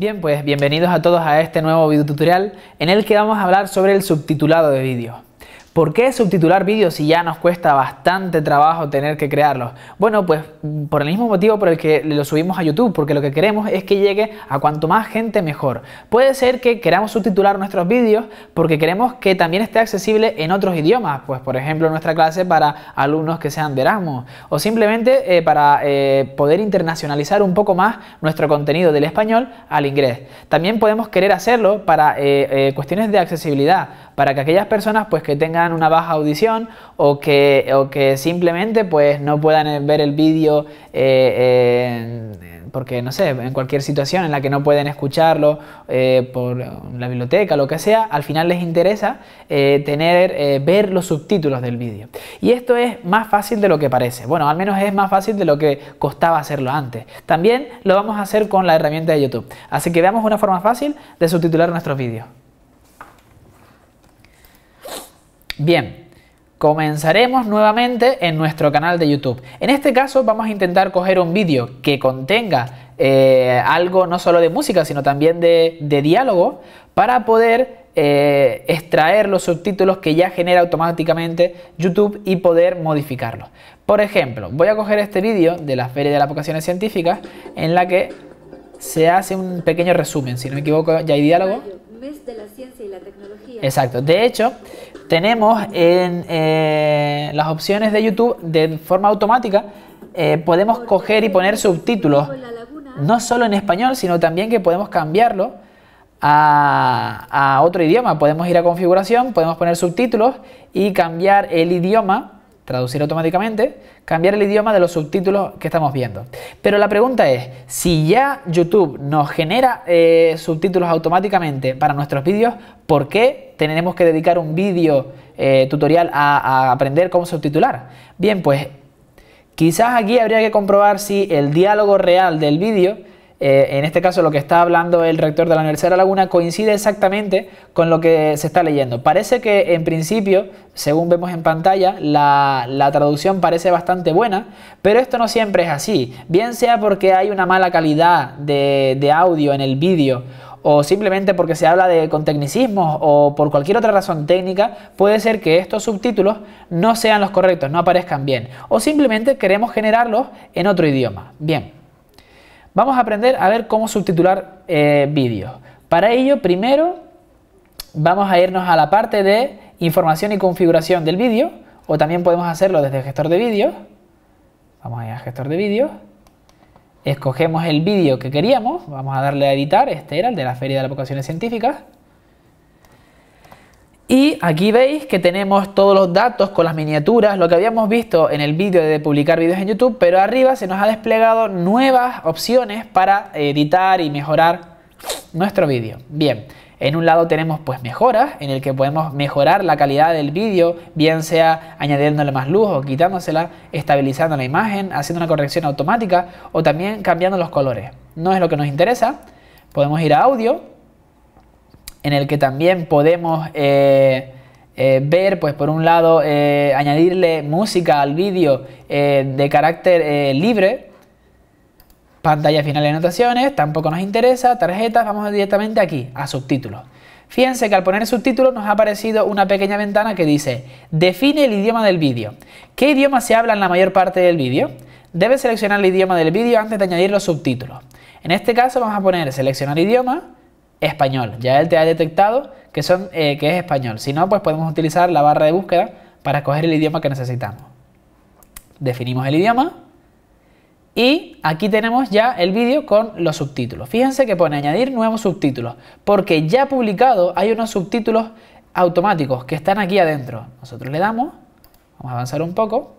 Bien, pues bienvenidos a todos a este nuevo video tutorial en el que vamos a hablar sobre el subtitulado de vídeo. ¿Por qué subtitular vídeos si ya nos cuesta bastante trabajo tener que crearlos? Bueno, pues mm, por el mismo motivo por el que lo subimos a YouTube, porque lo que queremos es que llegue a cuanto más gente mejor. Puede ser que queramos subtitular nuestros vídeos porque queremos que también esté accesible en otros idiomas, pues por ejemplo nuestra clase para alumnos que sean de Erasmus, o simplemente eh, para eh, poder internacionalizar un poco más nuestro contenido del español al inglés. También podemos querer hacerlo para eh, cuestiones de accesibilidad para que aquellas personas pues que tengan una baja audición o que, simplemente pues no puedan eh, ver el vídeo eh, porque no sé, en cualquier situación en la que no pueden escucharlo eh, por la biblioteca, lo que sea, al final les interesa tener, ver los subtítulos del vídeo. Y esto es más fácil de lo que parece. Bueno, al menos es más fácil de lo que costaba hacerlo antes. También lo vamos a hacer con la herramienta de YouTube. Así que veamos una forma fácil de subtitular nuestros vídeos. Bien, comenzaremos nuevamente en nuestro canal de YouTube. En este caso vamos a intentar coger un vídeo que contenga eh, algo no solo de música, sino también de, diálogo, para poder eh, extraer los subtítulos que ya genera automáticamente YouTube y poder modificarlos. Por ejemplo, voy a coger este vídeo de la Feria de las Vocaciones Científicas, en la que se hace un pequeño resumen, si no me equivoco, ya hay diálogo. de y Exacto, de hecho tenemos en eh, las opciones de YouTube de forma automática, eh, podemos coger y poner subtítulos, no solo en español, sino también que podemos cambiarlo a otro idioma. Podemos ir a configuración, podemos poner subtítulos y cambiar el idioma traducir automáticamente, cambiar el idioma de los subtítulos que estamos viendo. Pero la pregunta es, si ya YouTube nos genera eh, subtítulos automáticamente para nuestros vídeos, ¿por qué tenemos que dedicar un vídeo eh, tutorial a aprender cómo subtitular? Bien, pues quizás aquí habría que comprobar si el diálogo real del vídeo eh, en este caso lo que está hablando el rector de la Universidad de La Laguna coincide exactamente con lo que se está leyendo. Parece que en principio, según vemos en pantalla, la, traducción parece bastante buena, pero esto no siempre es así. Bien sea porque hay una mala calidad de, audio en el vídeo o simplemente porque se habla de con tecnicismos o por cualquier otra razón técnica, puede ser que estos subtítulos no sean los correctos, no aparezcan bien, o simplemente queremos generarlos en otro idioma. Bien. Vamos a aprender a ver cómo subtitular eh, vídeos. Para ello, primero vamos a irnos a la parte de información y configuración del vídeo, o también podemos hacerlo desde el gestor de vídeos. Vamos a ir a gestor de vídeos. Escogemos el vídeo que queríamos, vamos a darle a editar, este era el de la Feria de las Vocaciones Científicas. Y aquí veis que tenemos todos los datos con las miniaturas, lo que habíamos visto en el vídeo de publicar vídeos en YouTube, pero arriba se nos ha desplegado nuevas opciones para editar y mejorar nuestro vídeo. Bien, en un lado tenemos pues mejoras, en el que podemos mejorar la calidad del vídeo, bien sea añadiéndole más luz o quitándosela, estabilizando la imagen, haciendo una corrección automática o también cambiando los colores. No es lo que nos interesa. Podemos ir a audio en el que también podemos eh, eh, ver, pues por un lado, eh, añadirle música al vídeo de carácter libre, pantalla final de anotaciones, tampoco nos interesa, tarjetas, vamos directamente aquí, a subtítulos. Fíjense que al poner subtítulos nos ha aparecido una pequeña ventana que dice, define el idioma del vídeo. ¿Qué idioma se habla en la mayor parte del vídeo? Debe seleccionar el idioma del vídeo antes de añadir los subtítulos. En este caso vamos a poner seleccionar idioma, español. Ya él te ha detectado que, son, eh, que es español. Si no, pues podemos utilizar la barra de búsqueda para coger el idioma que necesitamos. Definimos el idioma. Y aquí tenemos ya el vídeo con los subtítulos. Fíjense que pone añadir nuevos subtítulos, porque ya publicado hay unos subtítulos automáticos que están aquí adentro. Nosotros le damos, vamos a avanzar un poco,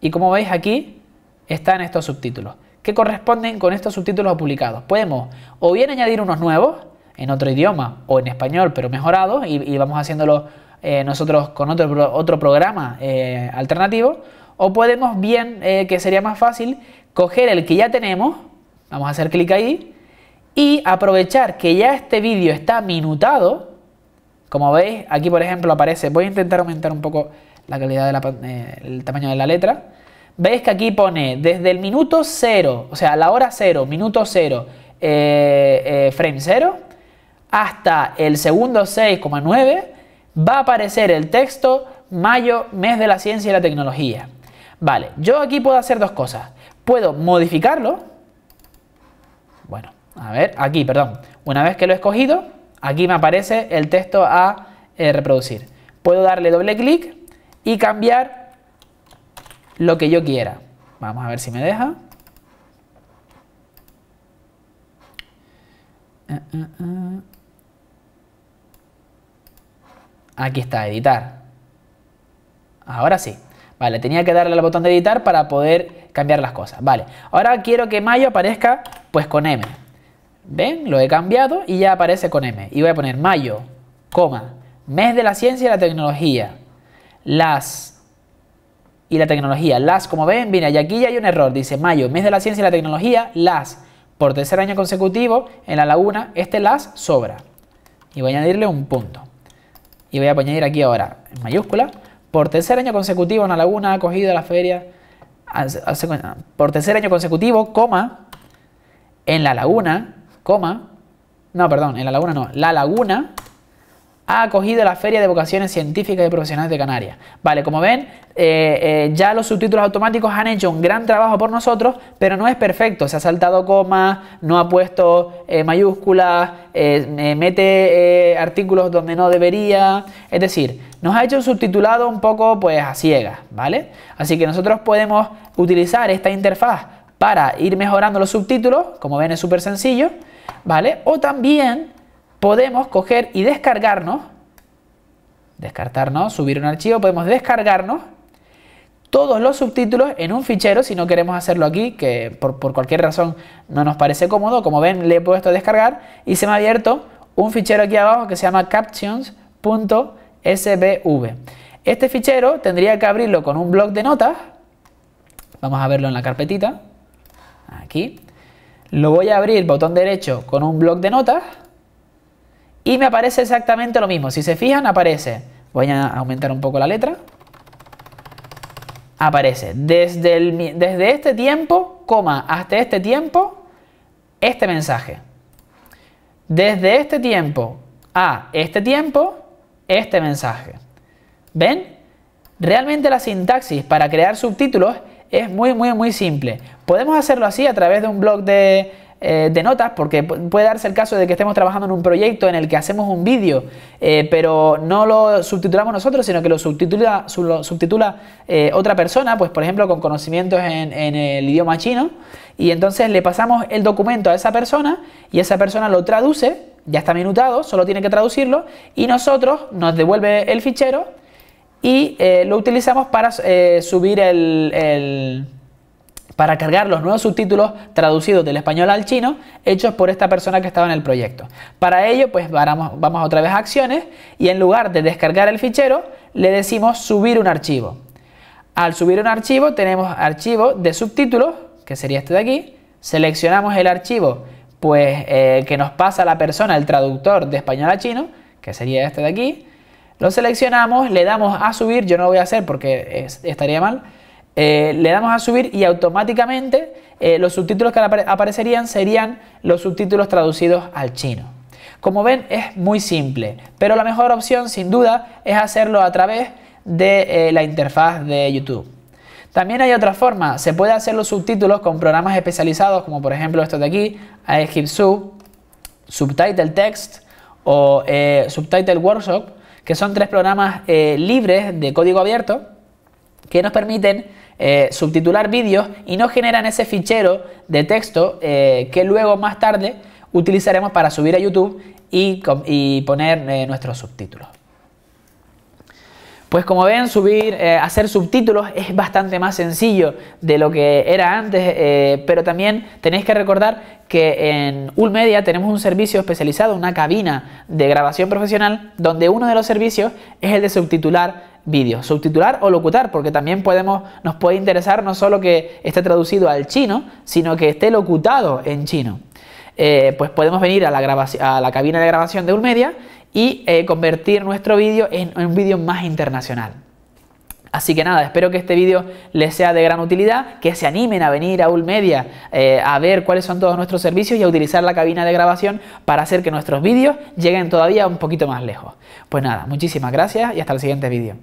y como veis aquí están estos subtítulos que corresponden con estos subtítulos publicados. Podemos o bien añadir unos nuevos en otro idioma o en español, pero mejorados, y, vamos haciéndolo eh, nosotros con otro, otro programa eh, alternativo, o podemos bien, eh, que sería más fácil, coger el que ya tenemos, vamos a hacer clic ahí, y aprovechar que ya este vídeo está minutado, como veis, aquí por ejemplo aparece, voy a intentar aumentar un poco la calidad del tamaño de la letra, Veis que aquí pone desde el minuto 0, o sea, la hora 0, minuto 0, eh, eh, frame 0, hasta el segundo 6,9, va a aparecer el texto mayo, mes de la ciencia y la tecnología. Vale, yo aquí puedo hacer dos cosas. Puedo modificarlo. Bueno, a ver, aquí, perdón. Una vez que lo he escogido, aquí me aparece el texto a eh, reproducir. Puedo darle doble clic y cambiar lo que yo quiera. Vamos a ver si me deja. Eh, eh, eh. Aquí está, editar. Ahora sí. Vale, tenía que darle al botón de editar para poder cambiar las cosas. Vale, ahora quiero que mayo aparezca pues con M. ¿Ven? Lo he cambiado y ya aparece con M. Y voy a poner mayo, coma, mes de la ciencia y la tecnología. Las y la tecnología. Las, como ven, viene y aquí ya hay un error. Dice mayo, mes de la ciencia y la tecnología, las. Por tercer año consecutivo, en la laguna, este las sobra. Y voy a añadirle un punto. Y voy a añadir aquí ahora, en mayúscula, por tercer año consecutivo, en la laguna ha cogido la feria. Por tercer año consecutivo, coma, en la laguna, coma. No, perdón, en la laguna no. La laguna ha acogido la Feria de Vocaciones Científicas y Profesionales de Canarias. Vale, como ven, eh, eh, ya los subtítulos automáticos han hecho un gran trabajo por nosotros, pero no es perfecto. Se ha saltado comas, no ha puesto eh, mayúsculas, mete artículos donde no debería. Es decir, nos ha hecho un subtitulado un poco pues a ciegas, ¿vale? Así que nosotros podemos utilizar esta interfaz para ir mejorando los subtítulos, como ven es súper sencillo, ¿vale? O también podemos coger y descargarnos, descartarnos, subir un archivo, podemos descargarnos todos los subtítulos en un fichero si no queremos hacerlo aquí, que por, cualquier razón no nos parece cómodo. Como ven, le he puesto descargar y se me ha abierto un fichero aquí abajo que se llama captions.sbv. Este fichero tendría que abrirlo con un bloc de notas. Vamos a verlo en la carpetita. Aquí. Lo voy a abrir, botón derecho, con un bloc de notas. Y me aparece exactamente lo mismo. Si se fijan, aparece. Voy a aumentar un poco la letra. Aparece. Desde, desde este tiempo, coma, hasta este tiempo, este mensaje. Desde este tiempo a este tiempo, este mensaje. ¿Ven? Realmente la sintaxis para crear subtítulos es muy, muy, muy simple. Podemos hacerlo así a través de un blog de, eh, de notas, porque puede darse el caso de que estemos trabajando en un proyecto en el que hacemos un vídeo, eh, pero no lo subtitulamos nosotros, sino que lo subtitula, eh, otra persona, pues por ejemplo con conocimientos en, el idioma chino, y entonces le pasamos el documento a esa persona y esa persona lo traduce, ya está minutado, solo tiene que traducirlo, y nosotros nos devuelve el fichero y lo utilizamos para subir el, para cargar los nuevos subtítulos traducidos del español al chino hechos por esta persona que estaba en el proyecto. Para ello, pues vamos, otra vez a acciones y en lugar de descargar el fichero, le decimos subir un archivo. Al subir un archivo tenemos archivo de subtítulos, que sería este de aquí, seleccionamos el archivo pues, eh, que nos pasa la persona, el traductor de español a chino, que sería este de aquí, lo seleccionamos, le damos a subir, yo no lo voy a hacer porque estaría mal, eh, le damos a subir y automáticamente eh, los subtítulos que aparecerían serían los subtítulos traducidos al chino. Como ven es muy simple, pero la mejor opción sin duda es hacerlo a través de eh, la interfaz de YouTube. También hay otra forma, se puede hacer los subtítulos con programas especializados como por ejemplo estos de aquí, sub, Subtitle Text o Subtitle Workshop, que son tres programas libres de código abierto que nos permiten eh, subtitular vídeos y nos generan ese fichero de texto eh, que luego más tarde utilizaremos para subir a YouTube y, poner eh, nuestros subtítulos. Pues como ven, subir, eh, hacer subtítulos es bastante más sencillo de lo que era antes, eh, pero también tenéis que recordar que en Ulmedia tenemos un servicio especializado, una cabina de grabación profesional, donde uno de los servicios es el de subtitular vídeos, subtitular o locutar, porque también podemos, nos puede interesar no solo que esté traducido al chino, sino que esté locutado en chino. Eh, pues podemos venir a la, a la cabina de grabación de Ulmedia y eh, convertir nuestro vídeo en, un vídeo más internacional. Así que nada, espero que este vídeo les sea de gran utilidad, que se animen a venir a Ulmedia eh, a ver cuáles son todos nuestros servicios y a utilizar la cabina de grabación para hacer que nuestros vídeos lleguen todavía un poquito más lejos. Pues nada, muchísimas gracias y hasta el siguiente vídeo.